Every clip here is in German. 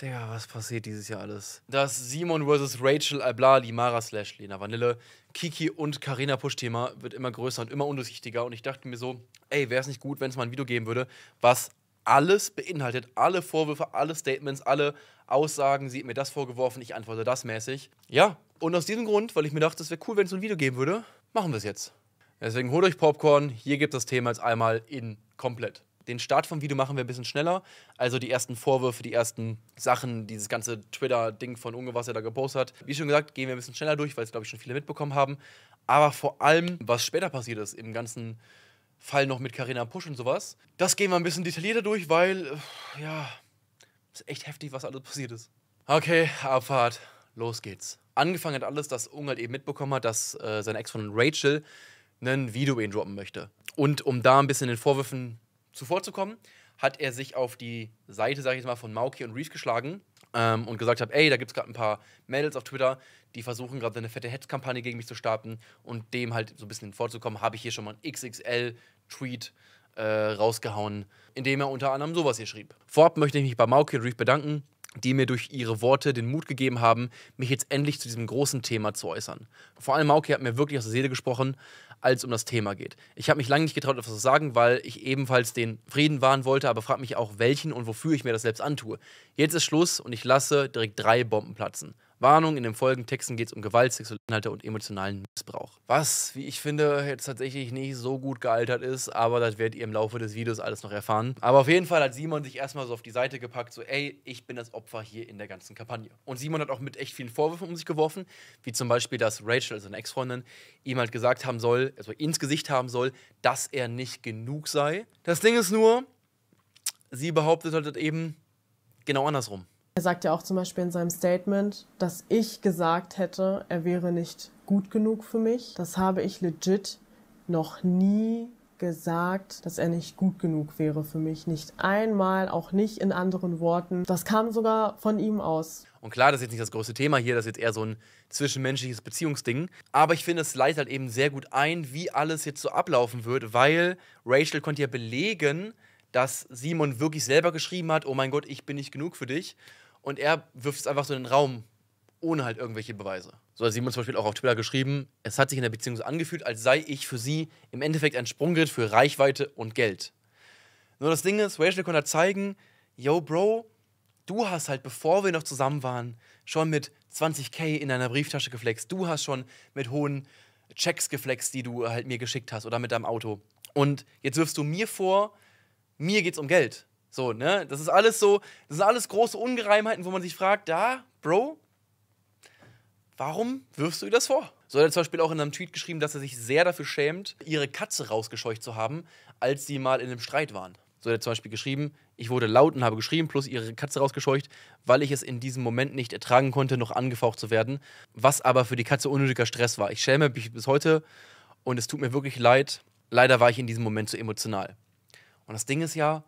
Digga, was passiert dieses Jahr alles? Das Simon vs. Rachel Albla, Mara slash Lena Vanille, Kiki und Karina Push-Thema wird immer größer und immer undurchsichtiger. Und ich dachte mir so, ey, wäre es nicht gut, wenn es mal ein Video geben würde, was alles beinhaltet, alle Vorwürfe, alle Statements, alle Aussagen, sie hat mir das vorgeworfen, ich antworte das mäßig. Ja, und aus diesem Grund, weil ich mir dachte, es wäre cool, wenn es so ein Video geben würde, machen wir es jetzt. Deswegen holt euch Popcorn, hier gibt es das Thema jetzt einmal in komplett den Start vom Video machen wir ein bisschen schneller. Also die ersten Vorwürfe, die ersten Sachen, dieses ganze Twitter-Ding von Unge, was er da gepostet hat. Wie schon gesagt, gehen wir ein bisschen schneller durch, weil es, glaube ich, schon viele mitbekommen haben. Aber vor allem, was später passiert ist, im ganzen Fall noch mit Carina Pusch und sowas, das gehen wir ein bisschen detaillierter durch, weil, äh, ja, ist echt heftig, was alles passiert ist. Okay, Abfahrt, los geht's. Angefangen hat alles, dass Unge halt eben mitbekommen hat, dass äh, sein Ex von Rachel ein Video ihn droppen möchte. Und um da ein bisschen den Vorwürfen zuvorzukommen, hat er sich auf die Seite, sage ich mal, von Mauki und Reef geschlagen ähm, und gesagt hat, ey, da gibt es gerade ein paar Mädels auf Twitter, die versuchen gerade eine fette Hetzkampagne gegen mich zu starten und dem halt so ein bisschen vorzukommen, habe ich hier schon mal einen XXL-Tweet äh, rausgehauen, dem er unter anderem sowas hier schrieb. Vorab möchte ich mich bei Mauki und Reef bedanken, die mir durch ihre Worte den Mut gegeben haben, mich jetzt endlich zu diesem großen Thema zu äußern. Vor allem Mauki hat mir wirklich aus der Seele gesprochen, als um das Thema geht. Ich habe mich lange nicht getraut, etwas zu sagen, weil ich ebenfalls den Frieden wahren wollte, aber frage mich auch, welchen und wofür ich mir das selbst antue. Jetzt ist Schluss und ich lasse direkt drei Bomben platzen. Warnung, in den folgenden Texten geht es um Gewalt, sexuelle Inhalte und emotionalen Missbrauch. Was, wie ich finde, jetzt tatsächlich nicht so gut gealtert ist, aber das werdet ihr im Laufe des Videos alles noch erfahren. Aber auf jeden Fall hat Simon sich erstmal so auf die Seite gepackt, so ey, ich bin das Opfer hier in der ganzen Kampagne. Und Simon hat auch mit echt vielen Vorwürfen um sich geworfen, wie zum Beispiel, dass Rachel, also seine Ex-Freundin, ihm halt gesagt haben soll, also ins Gesicht haben soll, dass er nicht genug sei. Das Ding ist nur, sie behauptet halt eben genau andersrum. Er sagt ja auch zum Beispiel in seinem Statement, dass ich gesagt hätte, er wäre nicht gut genug für mich. Das habe ich legit noch nie gesagt, dass er nicht gut genug wäre für mich. Nicht einmal, auch nicht in anderen Worten. Das kam sogar von ihm aus. Und klar, das ist jetzt nicht das große Thema hier, das ist jetzt eher so ein zwischenmenschliches Beziehungsding. Aber ich finde, es leitet halt eben sehr gut ein, wie alles jetzt so ablaufen wird, weil Rachel konnte ja belegen, dass Simon wirklich selber geschrieben hat, oh mein Gott, ich bin nicht genug für dich und er wirft es einfach so in den Raum, ohne halt irgendwelche Beweise. So hat Simon zum Beispiel auch auf Twitter geschrieben, es hat sich in der Beziehung so angefühlt, als sei ich für sie im Endeffekt ein Sprunggitt für Reichweite und Geld. Nur das Ding ist, Rachel konnte zeigen, yo Bro, du hast halt, bevor wir noch zusammen waren, schon mit 20k in deiner Brieftasche geflext. Du hast schon mit hohen Checks geflext, die du halt mir geschickt hast oder mit deinem Auto. Und jetzt wirfst du mir vor, mir geht's um Geld. So, ne? Das ist alles so, das sind alles große Ungereimheiten, wo man sich fragt, da, Bro, warum wirfst du ihr das vor? So hat er zum Beispiel auch in einem Tweet geschrieben, dass er sich sehr dafür schämt, ihre Katze rausgescheucht zu haben, als sie mal in einem Streit waren. So hat er zum Beispiel geschrieben, ich wurde laut und habe geschrieben, plus ihre Katze rausgescheucht, weil ich es in diesem Moment nicht ertragen konnte, noch angefaucht zu werden, was aber für die Katze unnötiger Stress war. Ich schäme mich bis heute und es tut mir wirklich leid. Leider war ich in diesem Moment zu emotional. Und das Ding ist ja,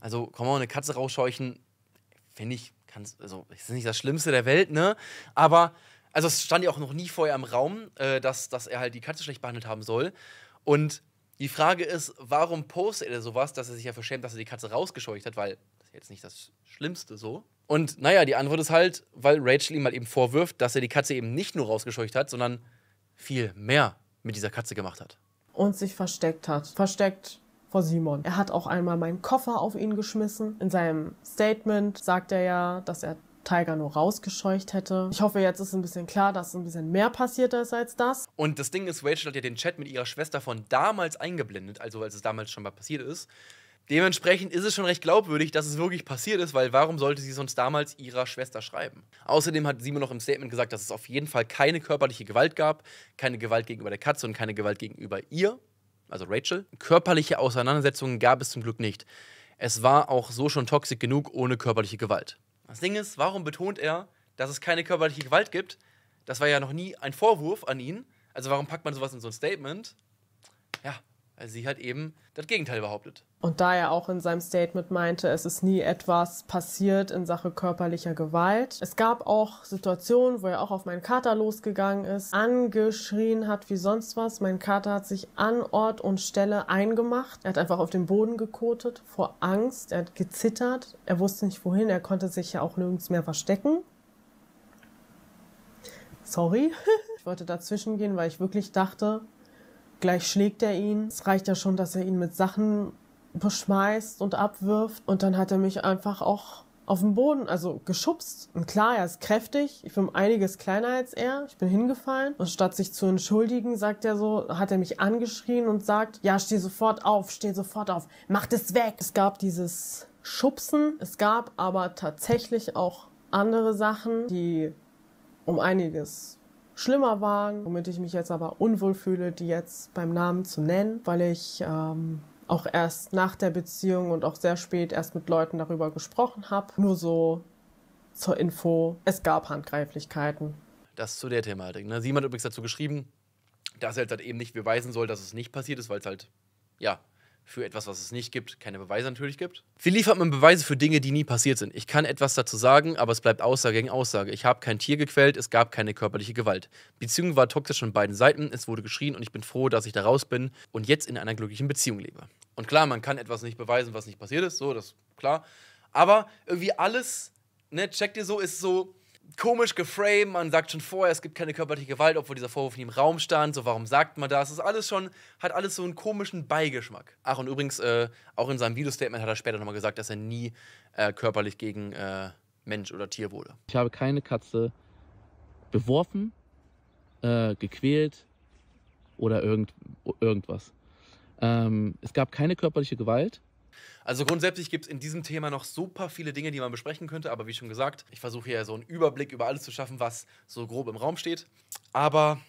also, komm mal, eine Katze rausscheuchen, finde ich, kann's, also, ist nicht das Schlimmste der Welt, ne? Aber, also, es stand ja auch noch nie vorher im Raum, äh, dass, dass er halt die Katze schlecht behandelt haben soll. Und die Frage ist, warum postet er sowas, dass er sich ja verschämt, dass er die Katze rausgescheucht hat, weil das ist jetzt nicht das Schlimmste so. Und naja, die Antwort ist halt, weil Rachel ihm halt eben vorwirft, dass er die Katze eben nicht nur rausgescheucht hat, sondern viel mehr mit dieser Katze gemacht hat. Und sich versteckt hat. Versteckt vor Simon. Er hat auch einmal meinen Koffer auf ihn geschmissen. In seinem Statement sagt er ja, dass er Tiger nur rausgescheucht hätte. Ich hoffe, jetzt ist ein bisschen klar, dass ein bisschen mehr passiert ist als das. Und das Ding ist, Rachel hat ja den Chat mit ihrer Schwester von damals eingeblendet, also als es damals schon mal passiert ist. Dementsprechend ist es schon recht glaubwürdig, dass es wirklich passiert ist, weil warum sollte sie sonst damals ihrer Schwester schreiben? Außerdem hat Simon noch im Statement gesagt, dass es auf jeden Fall keine körperliche Gewalt gab, keine Gewalt gegenüber der Katze und keine Gewalt gegenüber ihr also Rachel. Körperliche Auseinandersetzungen gab es zum Glück nicht. Es war auch so schon toxisch genug ohne körperliche Gewalt. Das Ding ist, warum betont er, dass es keine körperliche Gewalt gibt? Das war ja noch nie ein Vorwurf an ihn. Also warum packt man sowas in so ein Statement? Weil also sie hat eben das Gegenteil behauptet. Und da er auch in seinem Statement meinte, es ist nie etwas passiert in Sache körperlicher Gewalt. Es gab auch Situationen, wo er auch auf meinen Kater losgegangen ist, angeschrien hat wie sonst was. Mein Kater hat sich an Ort und Stelle eingemacht. Er hat einfach auf den Boden gekotet vor Angst. Er hat gezittert. Er wusste nicht wohin. Er konnte sich ja auch nirgends mehr verstecken. Sorry. ich wollte dazwischen gehen, weil ich wirklich dachte, Gleich schlägt er ihn. Es reicht ja schon, dass er ihn mit Sachen beschmeißt und abwirft. Und dann hat er mich einfach auch auf den Boden, also geschubst. Und klar, er ist kräftig. Ich bin einiges kleiner als er. Ich bin hingefallen. Und statt sich zu entschuldigen, sagt er so, hat er mich angeschrien und sagt, ja, steh sofort auf, steh sofort auf, mach das weg. Es gab dieses Schubsen. Es gab aber tatsächlich auch andere Sachen, die um einiges schlimmer waren, womit ich mich jetzt aber unwohl fühle, die jetzt beim Namen zu nennen, weil ich ähm, auch erst nach der Beziehung und auch sehr spät erst mit Leuten darüber gesprochen habe. Nur so zur Info, es gab Handgreiflichkeiten. Das zu der Thematik. Ne? Sie hat übrigens dazu geschrieben, dass er halt eben nicht beweisen soll, dass es nicht passiert ist, weil es halt, ja, für etwas, was es nicht gibt, keine Beweise natürlich gibt. Wie liefert man Beweise für Dinge, die nie passiert sind? Ich kann etwas dazu sagen, aber es bleibt Aussage gegen Aussage. Ich habe kein Tier gequält, es gab keine körperliche Gewalt. Beziehung war toxisch von beiden Seiten, es wurde geschrien und ich bin froh, dass ich da raus bin und jetzt in einer glücklichen Beziehung lebe. Und klar, man kann etwas nicht beweisen, was nicht passiert ist, so, das klar. Aber irgendwie alles, ne, checkt ihr so, ist so, komisch geframed, man sagt schon vorher, es gibt keine körperliche Gewalt, obwohl dieser Vorwurf in im Raum stand, so warum sagt man das? Das ist alles schon, hat alles so einen komischen Beigeschmack. Ach, und übrigens, äh, auch in seinem Videostatement hat er später nochmal gesagt, dass er nie äh, körperlich gegen äh, Mensch oder Tier wurde. Ich habe keine Katze beworfen, äh, gequält oder irgend, irgendwas. Ähm, es gab keine körperliche Gewalt. Also grundsätzlich gibt es in diesem Thema noch super viele Dinge, die man besprechen könnte, aber wie schon gesagt, ich versuche hier so einen Überblick über alles zu schaffen, was so grob im Raum steht. Aber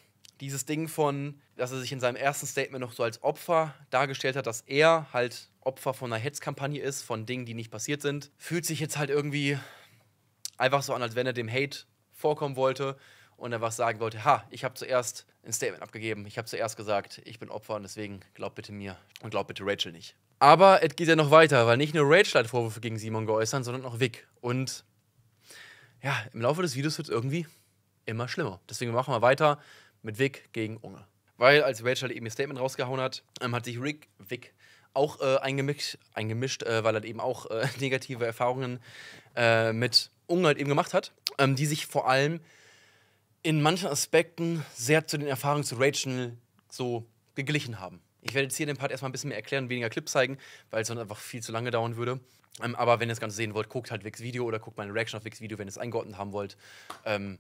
dieses Ding von, dass er sich in seinem ersten Statement noch so als Opfer dargestellt hat, dass er halt Opfer von einer Hetzkampagne ist, von Dingen, die nicht passiert sind, fühlt sich jetzt halt irgendwie einfach so an, als wenn er dem Hate vorkommen wollte und er was sagen wollte, ha, ich habe zuerst ein Statement abgegeben, ich habe zuerst gesagt, ich bin Opfer und deswegen glaub bitte mir und glaub bitte Rachel nicht. Aber es geht ja noch weiter, weil nicht nur Rachel hat Vorwürfe gegen Simon geäußert, sondern auch Vic. Und ja, im Laufe des Videos wird es irgendwie immer schlimmer. Deswegen machen wir weiter mit Vic gegen Unge. Weil als Rachel halt eben ihr Statement rausgehauen hat, ähm, hat sich Rick, Vic, auch äh, eingemischt, eingemischt äh, weil er halt eben auch äh, negative Erfahrungen äh, mit Unge halt eben gemacht hat, ähm, die sich vor allem in manchen Aspekten sehr zu den Erfahrungen zu Rachel so geglichen haben. Ich werde jetzt hier den Part erstmal ein bisschen mehr erklären, weniger Clips zeigen, weil es dann einfach viel zu lange dauern würde. Ähm, aber wenn ihr das Ganze sehen wollt, guckt halt Wix Video oder guckt meine Reaction auf Wix Video, wenn ihr es eingeordnet haben wollt. Ähm,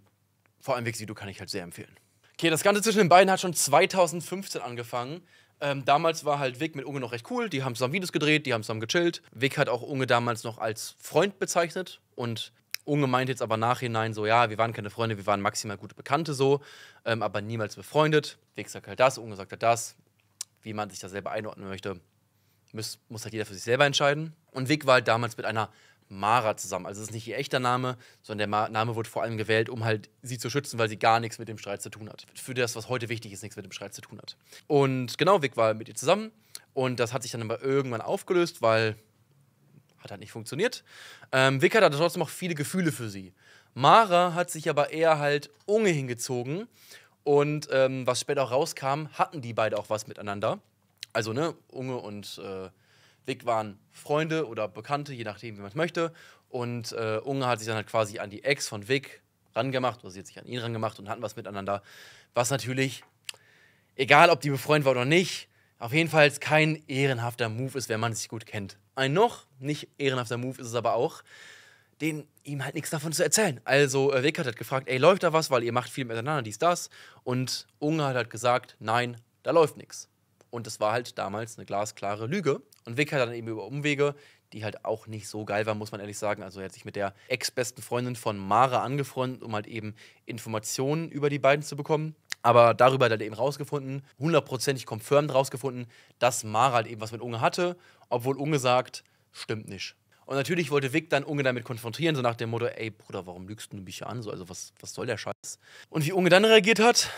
vor allem Wix Video kann ich halt sehr empfehlen. Okay, das Ganze zwischen den beiden hat schon 2015 angefangen. Ähm, damals war halt Vic mit Unge noch recht cool. Die haben zusammen Videos gedreht, die haben zusammen gechillt. Vic hat auch Unge damals noch als Freund bezeichnet und Unge meint jetzt aber nachhinein so, ja, wir waren keine Freunde, wir waren maximal gute Bekannte so, ähm, aber niemals befreundet. Vic sagt halt das, Unge sagt halt das wie man sich da selber einordnen möchte, muss, muss halt jeder für sich selber entscheiden. Und Vic war halt damals mit einer Mara zusammen. Also es ist nicht ihr echter Name, sondern der Name wurde vor allem gewählt, um halt sie zu schützen, weil sie gar nichts mit dem Streit zu tun hat. Für das, was heute wichtig ist, nichts mit dem Streit zu tun hat. Und genau, Vic war mit ihr zusammen und das hat sich dann aber irgendwann aufgelöst, weil hat halt nicht funktioniert. Ähm, Vic hat aber trotzdem auch viele Gefühle für sie. Mara hat sich aber eher halt Unge hingezogen und ähm, was später auch rauskam, hatten die beide auch was miteinander. Also, ne, Unge und äh, Wick waren Freunde oder Bekannte, je nachdem, wie man es möchte. Und äh, Unge hat sich dann halt quasi an die Ex von Vic rangemacht, oder sie hat sich an ihn rangemacht und hatten was miteinander. Was natürlich, egal ob die befreundet war oder nicht, auf jeden Fall kein ehrenhafter Move ist, wenn man sich gut kennt. Ein noch nicht ehrenhafter Move ist es aber auch, den ihm halt nichts davon zu erzählen. Also äh, Wickert hat gefragt, ey, läuft da was, weil ihr macht viel miteinander, dies, das. Und Unger hat halt gesagt, nein, da läuft nichts. Und das war halt damals eine glasklare Lüge. Und Wickert hat dann eben über Umwege, die halt auch nicht so geil waren, muss man ehrlich sagen. Also er hat sich mit der ex-besten Freundin von Mara angefreundet, um halt eben Informationen über die beiden zu bekommen. Aber darüber hat er halt eben rausgefunden, hundertprozentig confirmed rausgefunden, dass Mara halt eben was mit Unge hatte, obwohl Unge sagt, stimmt nicht. Und natürlich wollte Vic dann Unge damit konfrontieren, so nach dem Motto, ey Bruder, warum lügst du mich hier an? So, also was, was soll der Scheiß? Und wie Unge dann reagiert hat,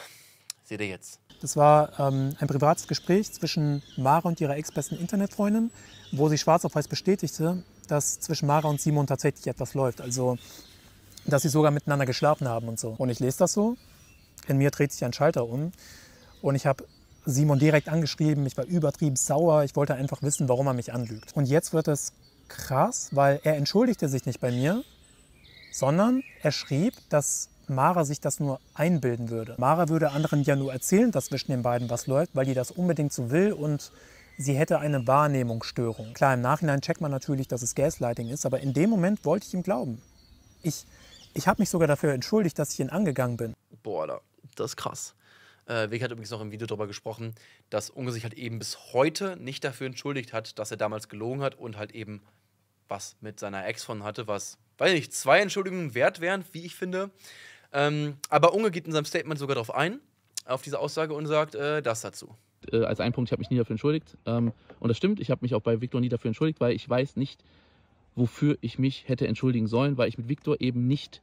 seht ihr jetzt. Das war ähm, ein privates Gespräch zwischen Mara und ihrer ex-besten Internetfreundin, wo sie schwarz auf weiß bestätigte, dass zwischen Mara und Simon tatsächlich etwas läuft. Also, dass sie sogar miteinander geschlafen haben und so. Und ich lese das so, in mir dreht sich ein Schalter um und ich habe Simon direkt angeschrieben, ich war übertrieben sauer, ich wollte einfach wissen, warum er mich anlügt. Und jetzt wird es krass, weil er entschuldigte sich nicht bei mir, sondern er schrieb, dass Mara sich das nur einbilden würde. Mara würde anderen ja nur erzählen, dass zwischen den beiden was läuft, weil die das unbedingt so will und sie hätte eine Wahrnehmungsstörung. Klar, im Nachhinein checkt man natürlich, dass es Gaslighting ist, aber in dem Moment wollte ich ihm glauben. Ich, ich habe mich sogar dafür entschuldigt, dass ich ihn angegangen bin. Boah, das ist krass. Äh, Weg hat übrigens noch im Video darüber gesprochen, dass Unge sich halt eben bis heute nicht dafür entschuldigt hat, dass er damals gelogen hat und halt eben was mit seiner Ex von hatte, was, weiß nicht, zwei Entschuldigungen wert wären, wie ich finde. Ähm, aber Unge geht in seinem Statement sogar darauf ein, auf diese Aussage und sagt äh, das dazu. Äh, als ein Punkt, ich habe mich nie dafür entschuldigt. Ähm, und das stimmt, ich habe mich auch bei Viktor nie dafür entschuldigt, weil ich weiß nicht, wofür ich mich hätte entschuldigen sollen, weil ich mit Viktor eben nicht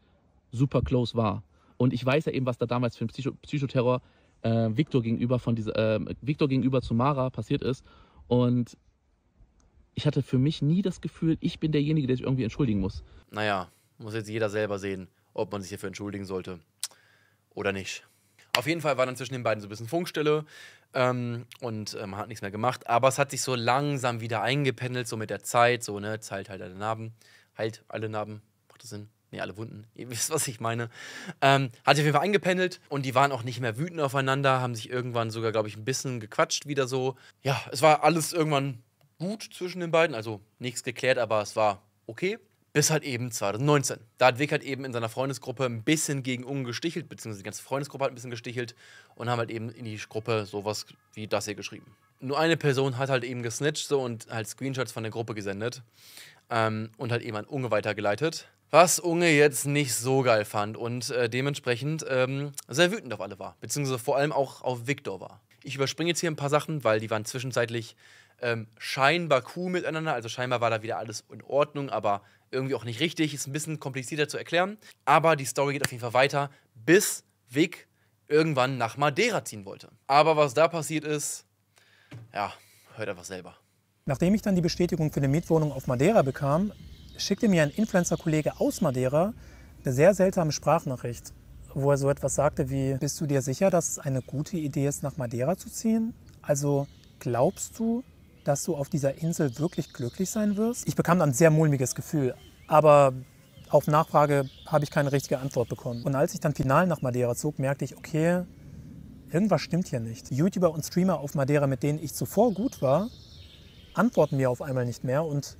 super close war. Und ich weiß ja eben, was da damals für ein Psycho Psychoterror äh, Viktor gegenüber äh, gegenüber zu Mara passiert ist. Und ich hatte für mich nie das Gefühl, ich bin derjenige, der sich irgendwie entschuldigen muss. Naja, muss jetzt jeder selber sehen, ob man sich hierfür entschuldigen sollte oder nicht. Auf jeden Fall war dann zwischen den beiden so ein bisschen Funkstille ähm, und äh, man hat nichts mehr gemacht. Aber es hat sich so langsam wieder eingependelt, so mit der Zeit, so, ne, Zeit halt alle Narben. Heilt alle Narben, macht das Sinn? Ne, alle Wunden. Ihr wisst, was ich meine. Ähm, hat sich auf jeden Fall eingependelt und die waren auch nicht mehr wütend aufeinander, haben sich irgendwann sogar, glaube ich, ein bisschen gequatscht wieder so. Ja, es war alles irgendwann gut zwischen den beiden, also nichts geklärt, aber es war okay. Bis halt eben 2019. Da hat Vic halt eben in seiner Freundesgruppe ein bisschen gegen Ungen gestichelt, beziehungsweise die ganze Freundesgruppe hat ein bisschen gestichelt und haben halt eben in die Gruppe sowas wie das hier geschrieben. Nur eine Person hat halt eben gesnitcht so und halt Screenshots von der Gruppe gesendet ähm, und halt eben an Unge weitergeleitet. Was Unge jetzt nicht so geil fand und äh, dementsprechend ähm, sehr wütend auf alle war, beziehungsweise vor allem auch auf Victor war. Ich überspringe jetzt hier ein paar Sachen, weil die waren zwischenzeitlich ähm, scheinbar cool miteinander. Also scheinbar war da wieder alles in Ordnung, aber irgendwie auch nicht richtig. Ist ein bisschen komplizierter zu erklären. Aber die Story geht auf jeden Fall weiter, bis Vic irgendwann nach Madeira ziehen wollte. Aber was da passiert ist, ja, hört einfach selber. Nachdem ich dann die Bestätigung für eine Mietwohnung auf Madeira bekam, schickte mir ein Influencer-Kollege aus Madeira eine sehr seltsame Sprachnachricht, wo er so etwas sagte wie, bist du dir sicher, dass es eine gute Idee ist, nach Madeira zu ziehen? Also glaubst du, dass du auf dieser Insel wirklich glücklich sein wirst? Ich bekam dann ein sehr mulmiges Gefühl, aber auf Nachfrage habe ich keine richtige Antwort bekommen. Und als ich dann final nach Madeira zog, merkte ich, okay, irgendwas stimmt hier nicht. YouTuber und Streamer auf Madeira, mit denen ich zuvor gut war, antworten mir auf einmal nicht mehr und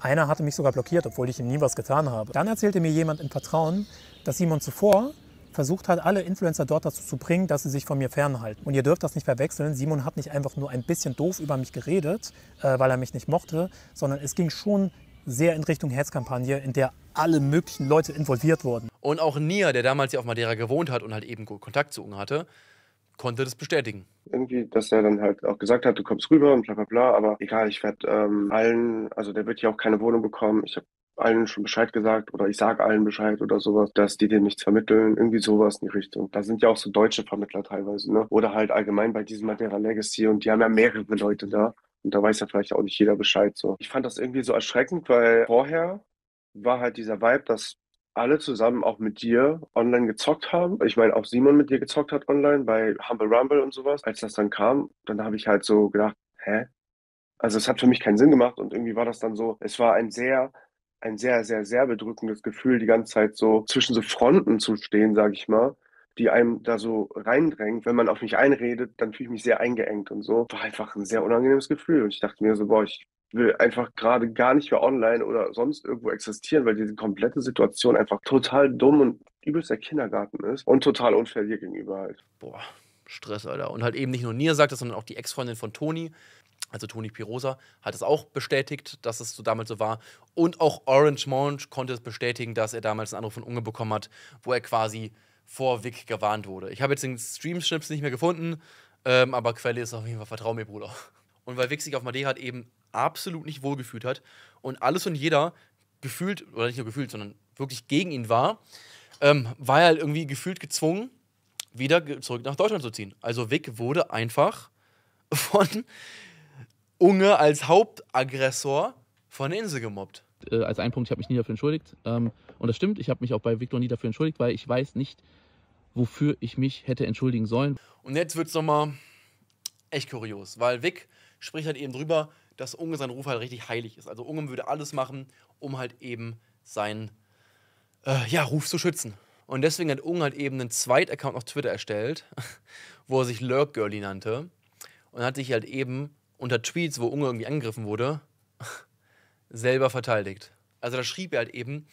einer hatte mich sogar blockiert, obwohl ich ihm nie was getan habe. Dann erzählte mir jemand im Vertrauen, dass jemand zuvor versucht hat, alle Influencer dort dazu zu bringen, dass sie sich von mir fernhalten. Und ihr dürft das nicht verwechseln. Simon hat nicht einfach nur ein bisschen doof über mich geredet, äh, weil er mich nicht mochte, sondern es ging schon sehr in Richtung Herzkampagne, in der alle möglichen Leute involviert wurden. Und auch Nia, der damals ja auf Madeira gewohnt hat und halt eben Kontakt zu Unge hatte, konnte das bestätigen. Irgendwie, dass er dann halt auch gesagt hat, du kommst rüber und bla bla bla, aber egal, ich werde ähm, allen, also der wird hier auch keine Wohnung bekommen, ich habe allen schon Bescheid gesagt oder ich sage allen Bescheid oder sowas, dass die dir nichts vermitteln, irgendwie sowas in die Richtung. Da sind ja auch so deutsche Vermittler teilweise, ne? Oder halt allgemein bei diesem Matera Legacy und die haben ja mehrere Leute da. Und da weiß ja vielleicht auch nicht jeder Bescheid so. Ich fand das irgendwie so erschreckend, weil vorher war halt dieser Vibe, dass alle zusammen auch mit dir online gezockt haben. Ich meine, auch Simon mit dir gezockt hat online bei Humble Rumble und sowas. Als das dann kam, dann habe ich halt so gedacht, hä? Also es hat für mich keinen Sinn gemacht und irgendwie war das dann so, es war ein sehr ein sehr, sehr, sehr bedrückendes Gefühl, die ganze Zeit so zwischen so Fronten zu stehen, sage ich mal die einem da so reindrängt. Wenn man auf mich einredet, dann fühle ich mich sehr eingeengt und so. War einfach ein sehr unangenehmes Gefühl. Und ich dachte mir so, boah, ich will einfach gerade gar nicht mehr online oder sonst irgendwo existieren, weil diese komplette Situation einfach total dumm und übelster Kindergarten ist und total unfair dir gegenüber halt. Boah, Stress, Alter. Und halt eben nicht nur Nia sagt das, sondern auch die Ex-Freundin von Toni also Toni Pirosa hat es auch bestätigt, dass es so damals so war. Und auch Orange Monge konnte es bestätigen, dass er damals einen Anruf von Unge bekommen hat, wo er quasi vor Vic gewarnt wurde. Ich habe jetzt den Stream-Schnips nicht mehr gefunden, ähm, aber Quelle ist auf jeden Fall Vertrau mir, Bruder. Und weil Vic sich auf Madeira halt eben absolut nicht wohlgefühlt hat und alles und jeder gefühlt, oder nicht nur gefühlt, sondern wirklich gegen ihn war, ähm, war er halt irgendwie gefühlt gezwungen, wieder zurück nach Deutschland zu ziehen. Also Vic wurde einfach von Unge als Hauptaggressor von der Insel gemobbt. Äh, als ein Punkt, ich habe mich nie dafür entschuldigt. Ähm, und das stimmt, ich habe mich auch bei Viktor nie dafür entschuldigt, weil ich weiß nicht, wofür ich mich hätte entschuldigen sollen. Und jetzt wird es nochmal echt kurios, weil Vic spricht halt eben drüber, dass Unge sein Ruf halt richtig heilig ist. Also Unge würde alles machen, um halt eben seinen äh, ja, Ruf zu schützen. Und deswegen hat Unge halt eben einen Zweit-Account auf Twitter erstellt, wo er sich Lurk Girlie nannte und hat sich halt eben unter Tweets, wo Unge irgendwie angegriffen wurde, selber verteidigt. Also da schrieb er halt eben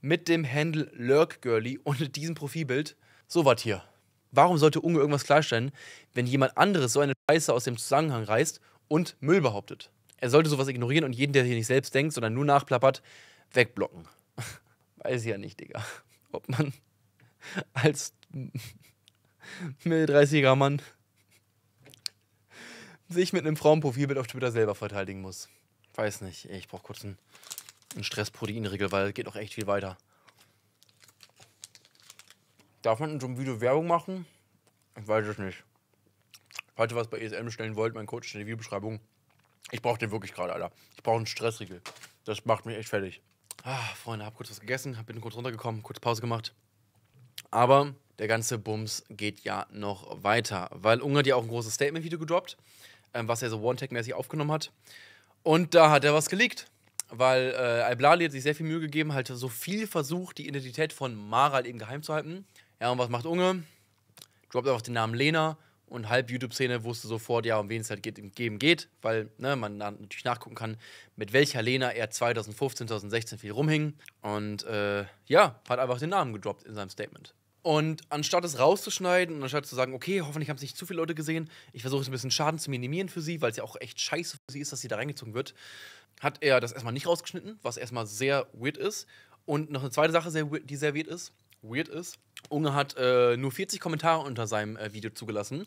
mit dem Handle LurkGirly und diesem Profilbild, so was hier. Warum sollte Unge irgendwas klarstellen, wenn jemand anderes so eine Scheiße aus dem Zusammenhang reißt und Müll behauptet? Er sollte sowas ignorieren und jeden, der hier nicht selbst denkt, sondern nur nachplappert, wegblocken. Weiß ich ja nicht, Digga. Ob man als Mittel 30er Mann sich mit einem Frauenprofilbild auf Twitter selber verteidigen muss. Weiß nicht. ich brauche kurz einen, einen Stressproteinriegel, weil es geht noch echt viel weiter. Darf man in so einem Video Werbung machen? Ich weiß es nicht. Falls ihr was bei ESM bestellen wollt, mein Coach steht in der Videobeschreibung. Ich brauche den wirklich gerade, Alter. Ich brauche einen Stressriegel. Das macht mich echt fertig. Ah, Freunde, hab kurz was gegessen, bin kurz runtergekommen, kurz Pause gemacht. Aber der ganze Bums geht ja noch weiter, weil Ungarn hat ja auch ein großes Statement-Video gedroppt ähm, was er so One-Tag-mäßig aufgenommen hat. Und da hat er was geleakt. Weil äh, Al-Blali hat sich sehr viel Mühe gegeben, halt so viel versucht, die Identität von Maral halt eben geheim zu halten. Ja, und was macht Unge? Droppt einfach den Namen Lena und halb YouTube-Szene wusste sofort, ja, um wen es halt geht, geben geht, weil ne, man natürlich nachgucken kann, mit welcher Lena er 2015, 2016 viel rumhing. Und äh, ja, hat einfach den Namen gedroppt in seinem Statement. Und anstatt es rauszuschneiden und anstatt zu sagen, okay, hoffentlich haben es nicht zu viele Leute gesehen, ich versuche es ein bisschen Schaden zu minimieren für sie, weil es ja auch echt scheiße für sie ist, dass sie da reingezogen wird, hat er das erstmal nicht rausgeschnitten, was erstmal sehr weird ist. Und noch eine zweite Sache, die sehr weird ist, weird ist. Unge hat äh, nur 40 Kommentare unter seinem äh, Video zugelassen,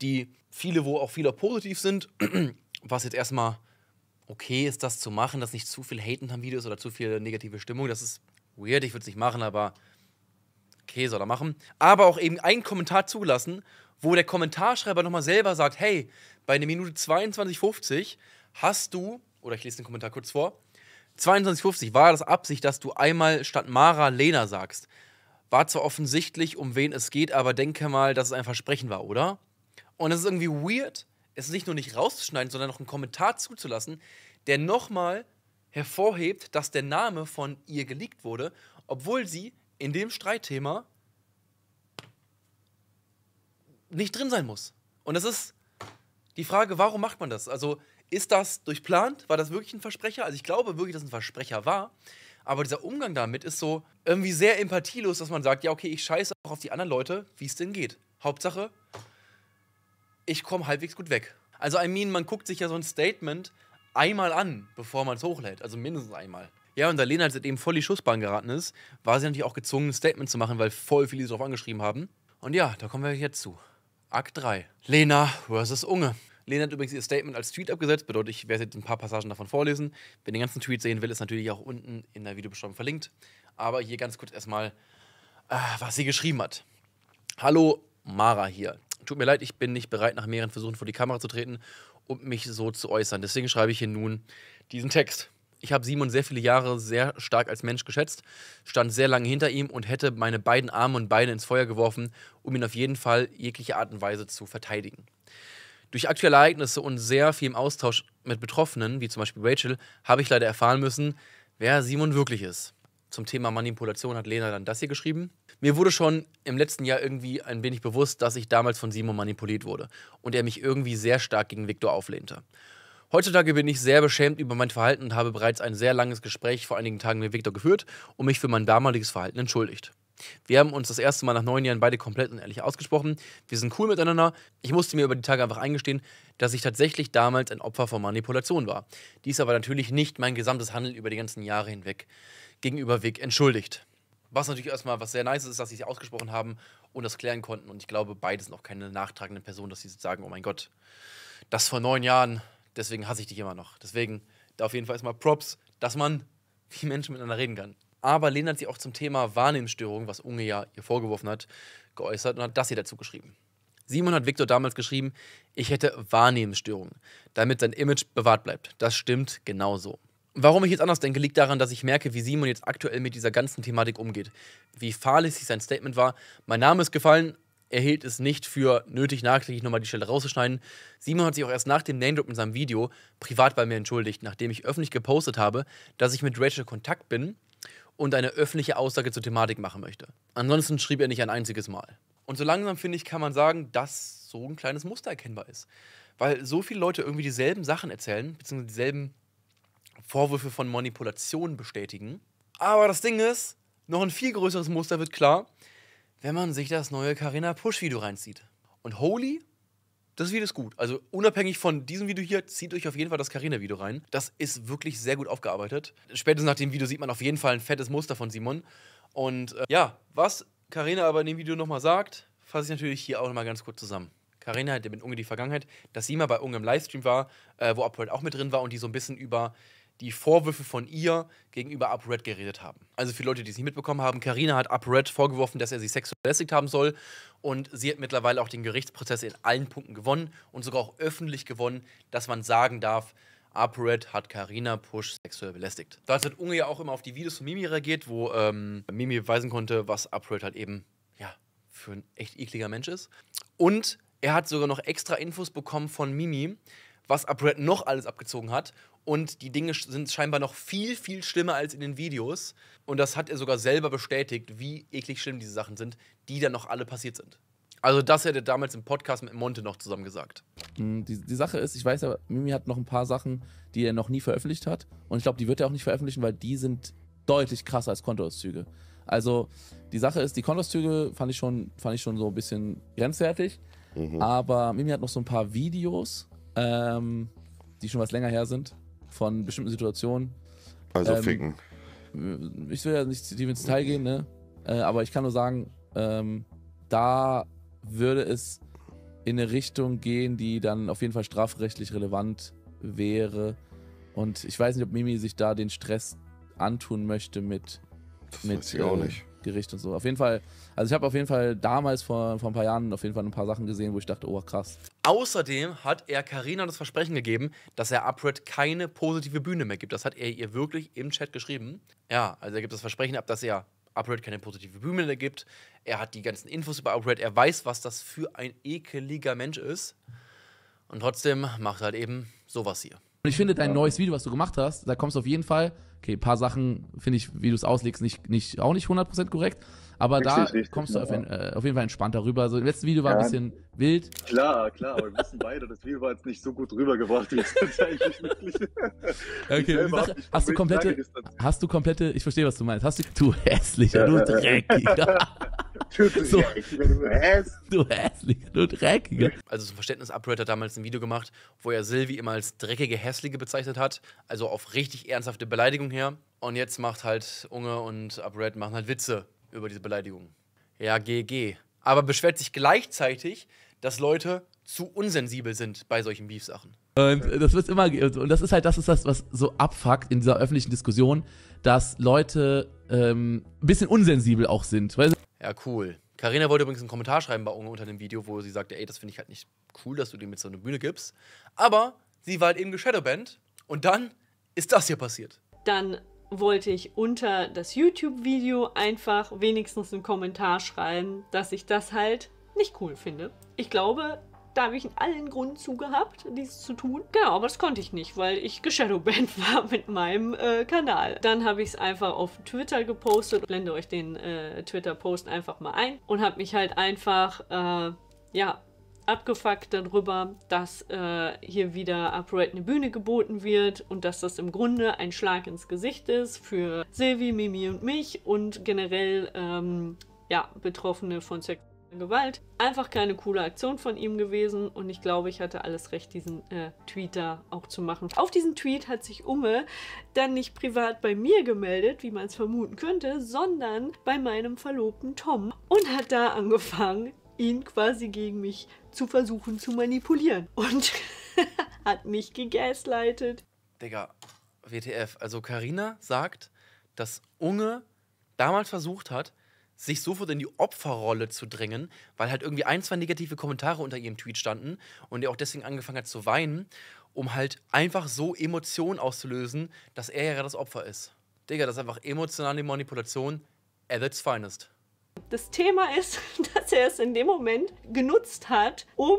die viele, wo auch viele positiv sind, was jetzt erstmal okay ist, das zu machen, dass nicht zu viel Hate in einem Video ist oder zu viel negative Stimmung. Das ist weird, ich würde es nicht machen, aber okay, soll er machen. Aber auch eben einen Kommentar zugelassen, wo der Kommentarschreiber nochmal selber sagt, hey, bei einer Minute 22,50 hast du, oder ich lese den Kommentar kurz vor, 22,50 war das Absicht, dass du einmal statt Mara Lena sagst. War zwar offensichtlich, um wen es geht, aber denke mal, dass es ein Versprechen war, oder? Und es ist irgendwie weird, es nicht nur nicht rauszuschneiden, sondern noch einen Kommentar zuzulassen, der nochmal hervorhebt, dass der Name von ihr geleakt wurde, obwohl sie in dem Streitthema nicht drin sein muss. Und das ist die Frage, warum macht man das? Also ist das durchplant? War das wirklich ein Versprecher? Also ich glaube wirklich, dass ein Versprecher war. Aber dieser Umgang damit ist so irgendwie sehr empathielos, dass man sagt, ja, okay, ich scheiße auch auf die anderen Leute, wie es denn geht. Hauptsache, ich komme halbwegs gut weg. Also, I mean, man guckt sich ja so ein Statement einmal an, bevor man es hochlädt. Also mindestens einmal. Ja, und da Lena halt eben voll die Schussbahn geraten ist, war sie natürlich auch gezwungen, ein Statement zu machen, weil voll viele sie darauf angeschrieben haben. Und ja, da kommen wir jetzt zu. Akt 3. Lena versus Unge. Lena hat übrigens ihr Statement als Tweet abgesetzt, bedeutet, ich werde jetzt ein paar Passagen davon vorlesen. Wenn den ganzen Tweet sehen will, ist natürlich auch unten in der Videobeschreibung verlinkt. Aber hier ganz kurz erstmal, äh, was sie geschrieben hat. Hallo, Mara hier. Tut mir leid, ich bin nicht bereit, nach mehreren Versuchen vor die Kamera zu treten und um mich so zu äußern. Deswegen schreibe ich hier nun diesen Text ich habe Simon sehr viele Jahre sehr stark als Mensch geschätzt, stand sehr lange hinter ihm und hätte meine beiden Arme und Beine ins Feuer geworfen, um ihn auf jeden Fall jegliche Art und Weise zu verteidigen. Durch aktuelle Ereignisse und sehr viel im Austausch mit Betroffenen, wie zum Beispiel Rachel, habe ich leider erfahren müssen, wer Simon wirklich ist. Zum Thema Manipulation hat Lena dann das hier geschrieben. Mir wurde schon im letzten Jahr irgendwie ein wenig bewusst, dass ich damals von Simon manipuliert wurde und er mich irgendwie sehr stark gegen Viktor auflehnte. Heutzutage bin ich sehr beschämt über mein Verhalten und habe bereits ein sehr langes Gespräch vor einigen Tagen mit Victor geführt und mich für mein damaliges Verhalten entschuldigt. Wir haben uns das erste Mal nach neun Jahren beide komplett und ehrlich ausgesprochen. Wir sind cool miteinander. Ich musste mir über die Tage einfach eingestehen, dass ich tatsächlich damals ein Opfer von Manipulation war. Dies aber natürlich nicht mein gesamtes Handeln über die ganzen Jahre hinweg gegenüber Vic entschuldigt. Was natürlich erstmal was sehr nice ist, dass sie sich ausgesprochen haben und das klären konnten. Und ich glaube, beides noch keine nachtragenden Personen, dass sie sagen, oh mein Gott, das vor neun Jahren, Deswegen hasse ich dich immer noch. Deswegen da auf jeden Fall erstmal Props, dass man wie Menschen miteinander reden kann. Aber Lena hat sich auch zum Thema Wahrnehmungsstörung, was Unge ja ihr vorgeworfen hat, geäußert und hat das hier dazu geschrieben. Simon hat Victor damals geschrieben, ich hätte Wahrnehmensstörungen, damit sein Image bewahrt bleibt. Das stimmt genauso. Warum ich jetzt anders denke, liegt daran, dass ich merke, wie Simon jetzt aktuell mit dieser ganzen Thematik umgeht. Wie fahrlässig sein Statement war, mein Name ist gefallen, er hielt es nicht für nötig, nachträglich nochmal die Stelle rauszuschneiden. Simon hat sich auch erst nach dem Name-Drop in seinem Video privat bei mir entschuldigt, nachdem ich öffentlich gepostet habe, dass ich mit Rachel Kontakt bin und eine öffentliche Aussage zur Thematik machen möchte. Ansonsten schrieb er nicht ein einziges Mal. Und so langsam, finde ich, kann man sagen, dass so ein kleines Muster erkennbar ist. Weil so viele Leute irgendwie dieselben Sachen erzählen, beziehungsweise dieselben Vorwürfe von Manipulation bestätigen. Aber das Ding ist, noch ein viel größeres Muster wird klar, wenn man sich das neue Carina Push-Video reinzieht. Und holy, das Video ist gut. Also unabhängig von diesem Video hier, zieht euch auf jeden Fall das Carina-Video rein. Das ist wirklich sehr gut aufgearbeitet. Spätestens nach dem Video sieht man auf jeden Fall ein fettes Muster von Simon. Und äh, ja, was Carina aber in dem Video nochmal sagt, fasse ich natürlich hier auch nochmal ganz kurz zusammen. Carina hatte mit Unge die Vergangenheit, dass sie mal bei Unge im Livestream war, äh, wo Upload auch mit drin war und die so ein bisschen über die Vorwürfe von ihr gegenüber UpRed geredet haben. Also für Leute, die es nicht mitbekommen haben, Karina hat UpRed vorgeworfen, dass er sie sexuell belästigt haben soll und sie hat mittlerweile auch den Gerichtsprozess in allen Punkten gewonnen und sogar auch öffentlich gewonnen, dass man sagen darf, ApoRed hat Karina Push sexuell belästigt. Da hat Unge ja auch immer auf die Videos von Mimi reagiert, wo ähm, Mimi beweisen konnte, was ApoRed halt eben ja, für ein echt ekliger Mensch ist. Und er hat sogar noch extra Infos bekommen von Mimi, was ApoRed noch alles abgezogen hat. Und die Dinge sind scheinbar noch viel, viel schlimmer als in den Videos. Und das hat er sogar selber bestätigt, wie eklig schlimm diese Sachen sind, die dann noch alle passiert sind. Also das hätte er damals im Podcast mit Monte noch zusammen gesagt. Mm, die, die Sache ist, ich weiß ja, Mimi hat noch ein paar Sachen, die er noch nie veröffentlicht hat. Und ich glaube, die wird er auch nicht veröffentlichen, weil die sind deutlich krasser als Kontoauszüge. Also die Sache ist, die Kontoauszüge fand ich schon, fand ich schon so ein bisschen grenzwertig. Mhm. Aber Mimi hat noch so ein paar Videos, ähm, die schon was länger her sind von bestimmten Situationen. Also ähm, ficken. Ich will ja nicht tief ins Detail gehen, ne? Äh, aber ich kann nur sagen, ähm, da würde es in eine Richtung gehen, die dann auf jeden Fall strafrechtlich relevant wäre. Und ich weiß nicht, ob Mimi sich da den Stress antun möchte mit. Das mit, weiß ich äh, auch nicht. Gericht und so. Auf jeden Fall, also ich habe auf jeden Fall damals vor, vor ein paar Jahren auf jeden Fall ein paar Sachen gesehen, wo ich dachte, oh krass. Außerdem hat er Karina das Versprechen gegeben, dass er Upred keine positive Bühne mehr gibt. Das hat er ihr wirklich im Chat geschrieben. Ja, also er gibt das Versprechen ab, dass er Upred keine positive Bühne mehr gibt. Er hat die ganzen Infos über Upred, er weiß, was das für ein ekeliger Mensch ist. Und trotzdem macht er halt eben sowas hier. Und ich finde dein ja. neues Video, was du gemacht hast, da kommst du auf jeden Fall, okay, ein paar Sachen finde ich, wie du es auslegst, nicht, nicht, auch nicht 100% korrekt, aber richtig, da richtig, kommst du auf, ein, äh, auf, jeden Fall entspannt darüber. Also, im letzten Video war ja. ein bisschen wild. Klar, klar, aber wir wissen beide, das Video war jetzt nicht so gut rübergebracht, wie es tatsächlich wirklich. okay, Sache, hast du komplette, hast du komplette, ich verstehe, was du meinst, hast du, du hässlicher, ja, du dreckig. 40-Jährige. So. Du hässlicher, du hässlicher, du dreckiger. Also zum Verständnis, Upgrade hat damals ein Video gemacht, wo er Sylvie immer als dreckige Hässliche bezeichnet hat. Also auf richtig ernsthafte Beleidigung her. Und jetzt macht halt Unge und Upgrade machen halt Witze über diese Beleidigung. Ja, GG. Aber beschwert sich gleichzeitig, dass Leute zu unsensibel sind bei solchen Beef-Sachen. Und das wird immer, und das ist halt, das ist das, was so abfuckt in dieser öffentlichen Diskussion, dass Leute ähm, ein bisschen unsensibel auch sind. Weil ja, cool. Karina wollte übrigens einen Kommentar schreiben bei Unge unter dem Video, wo sie sagte, ey, das finde ich halt nicht cool, dass du dem jetzt so eine Bühne gibst. Aber sie war halt eben geshadowbanned und dann ist das hier passiert. Dann wollte ich unter das YouTube-Video einfach wenigstens einen Kommentar schreiben, dass ich das halt nicht cool finde. Ich glaube, da habe ich allen Grund zu gehabt, dies zu tun. Genau, aber das konnte ich nicht, weil ich geshadowbanned war mit meinem äh, Kanal. Dann habe ich es einfach auf Twitter gepostet. Ich blende euch den äh, Twitter-Post einfach mal ein und habe mich halt einfach, äh, ja, abgefuckt darüber, dass äh, hier wieder Upright eine Bühne geboten wird und dass das im Grunde ein Schlag ins Gesicht ist für Silvi, Mimi und mich und generell ähm, ja, Betroffene von Sex. Gewalt. Einfach keine coole Aktion von ihm gewesen und ich glaube, ich hatte alles recht, diesen äh, Tweet da auch zu machen. Auf diesen Tweet hat sich Umme dann nicht privat bei mir gemeldet, wie man es vermuten könnte, sondern bei meinem Verlobten Tom und hat da angefangen, ihn quasi gegen mich zu versuchen zu manipulieren und hat mich gegaslightet. Digga, WTF, also Karina sagt, dass Unge damals versucht hat, sich sofort in die Opferrolle zu drängen, weil halt irgendwie ein, zwei negative Kommentare unter ihrem Tweet standen und er auch deswegen angefangen hat zu weinen, um halt einfach so Emotionen auszulösen, dass er ja das Opfer ist. Digga, das ist einfach emotionale Manipulation at its finest. Das Thema ist, dass er es in dem Moment genutzt hat, um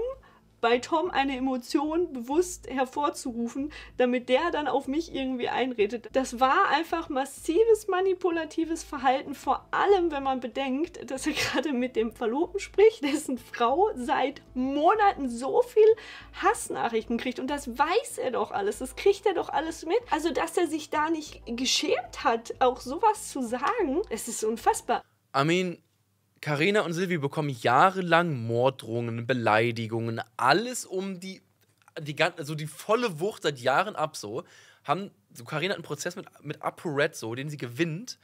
bei Tom eine Emotion bewusst hervorzurufen, damit der dann auf mich irgendwie einredet. Das war einfach massives manipulatives Verhalten, vor allem wenn man bedenkt, dass er gerade mit dem Verlobten spricht, dessen Frau seit Monaten so viel Hassnachrichten kriegt. Und das weiß er doch alles, das kriegt er doch alles mit. Also, dass er sich da nicht geschämt hat, auch sowas zu sagen, es ist unfassbar. I mean, Karina und Silvi bekommen jahrelang Morddrohungen, Beleidigungen, alles um die, die, also die volle Wucht seit Jahren ab so. Haben, so Karina hat einen Prozess mit, mit ApoRed so, den sie gewinnt,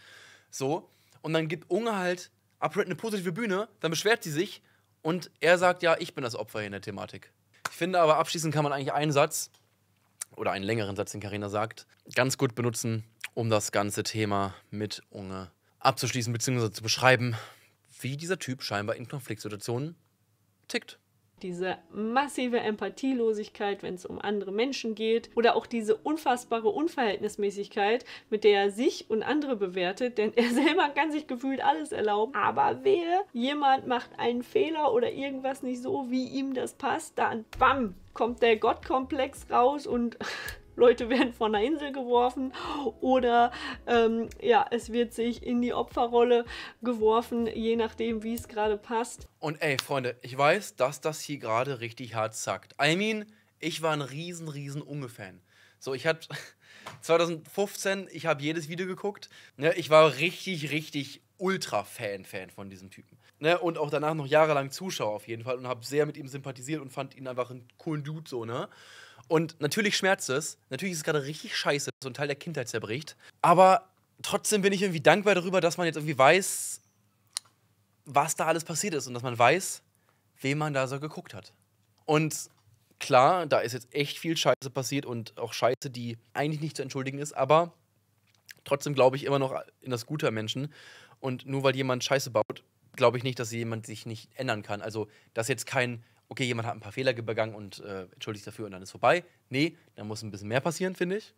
so. Und dann gibt Unge halt ApoRed eine positive Bühne, dann beschwert sie sich und er sagt, ja, ich bin das Opfer hier in der Thematik. Ich finde aber, abschließend kann man eigentlich einen Satz oder einen längeren Satz, den Carina sagt, ganz gut benutzen, um das ganze Thema mit Unge abzuschließen bzw. zu beschreiben wie dieser Typ scheinbar in Konfliktsituationen tickt diese massive Empathielosigkeit, wenn es um andere Menschen geht, oder auch diese unfassbare Unverhältnismäßigkeit, mit der er sich und andere bewertet, denn er selber kann sich gefühlt alles erlauben. Aber wehe, jemand macht einen Fehler oder irgendwas nicht so, wie ihm das passt, dann bam, kommt der Gottkomplex raus und Leute werden von der Insel geworfen oder ähm, ja, es wird sich in die Opferrolle geworfen, je nachdem, wie es gerade passt. Und ey, Freunde, ich weiß, dass das hier gerade richtig hart zackt. I mean, ich war ein riesen, riesen Unge-Fan. So, ich hatte 2015, ich habe jedes Video geguckt. Ne, ich war richtig, richtig Ultra-Fan-Fan von diesem Typen. Ne, und auch danach noch jahrelang Zuschauer auf jeden Fall und habe sehr mit ihm sympathisiert und fand ihn einfach einen coolen Dude so, ne? Und natürlich schmerzt es. Natürlich ist es gerade richtig scheiße, dass so ein Teil der Kindheit zerbricht. Aber trotzdem bin ich irgendwie dankbar darüber, dass man jetzt irgendwie weiß, was da alles passiert ist und dass man weiß, wem man da so geguckt hat. Und klar, da ist jetzt echt viel Scheiße passiert und auch Scheiße, die eigentlich nicht zu entschuldigen ist, aber trotzdem glaube ich immer noch in das Gute der Menschen. Und nur weil jemand Scheiße baut, glaube ich nicht, dass jemand sich nicht ändern kann. Also, dass jetzt kein, okay, jemand hat ein paar Fehler begangen und äh, entschuldigt dafür und dann ist vorbei. Nee, da muss ein bisschen mehr passieren, finde ich.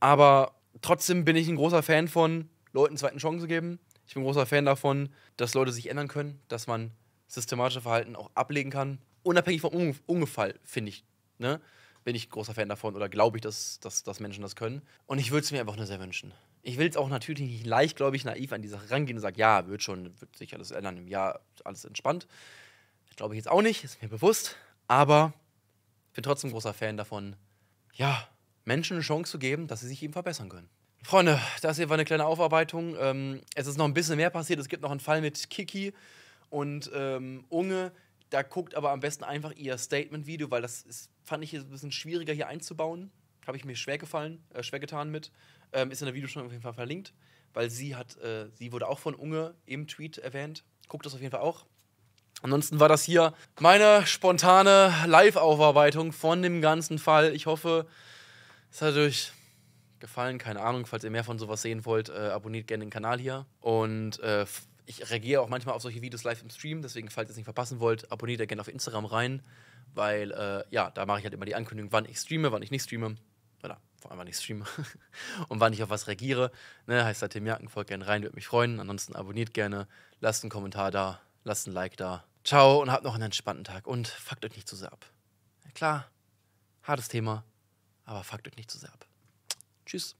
Aber trotzdem bin ich ein großer Fan von Leuten zweiten Chance geben. Ich bin ein großer Fan davon, dass Leute sich ändern können, dass man systematische Verhalten auch ablegen kann. Unabhängig vom Ungefall, finde ich, ne? bin ich großer Fan davon oder glaube ich, dass, dass, dass Menschen das können. Und ich würde es mir einfach nur sehr wünschen. Ich will es auch natürlich nicht leicht, glaube ich, naiv an die Sache rangehen und sagen, ja, wird schon, wird sich alles ändern, im Jahr alles entspannt glaube ich jetzt auch nicht, ist mir bewusst, aber ich bin trotzdem großer Fan davon, ja, Menschen eine Chance zu geben, dass sie sich eben verbessern können. Freunde, das hier war eine kleine Aufarbeitung. Ähm, es ist noch ein bisschen mehr passiert. Es gibt noch einen Fall mit Kiki und ähm, Unge. Da guckt aber am besten einfach ihr Statement-Video, weil das ist, fand ich ein bisschen schwieriger hier einzubauen. Habe ich mir schwer gefallen, äh, schwer getan mit. Ähm, ist in der Videoschau auf jeden Fall verlinkt, weil sie hat, äh, sie wurde auch von Unge im Tweet erwähnt. Guckt das auf jeden Fall auch. Ansonsten war das hier meine spontane Live-Aufarbeitung von dem ganzen Fall. Ich hoffe, es hat euch gefallen. Keine Ahnung, falls ihr mehr von sowas sehen wollt, äh, abonniert gerne den Kanal hier. Und äh, ich reagiere auch manchmal auf solche Videos live im Stream. Deswegen, falls ihr es nicht verpassen wollt, abonniert gerne auf Instagram rein. Weil, äh, ja, da mache ich halt immer die Ankündigung, wann ich streame, wann ich nicht streame. Oder vor allem, wann ich streame. und wann ich auf was reagiere. Ne, heißt seitdem Jacken, folgt gerne rein, würde mich freuen. Ansonsten abonniert gerne, lasst einen Kommentar da, lasst ein Like da. Ciao und habt noch einen entspannten Tag und fuckt euch nicht zu sehr ab. klar, hartes Thema, aber fuckt euch nicht zu sehr ab. Tschüss.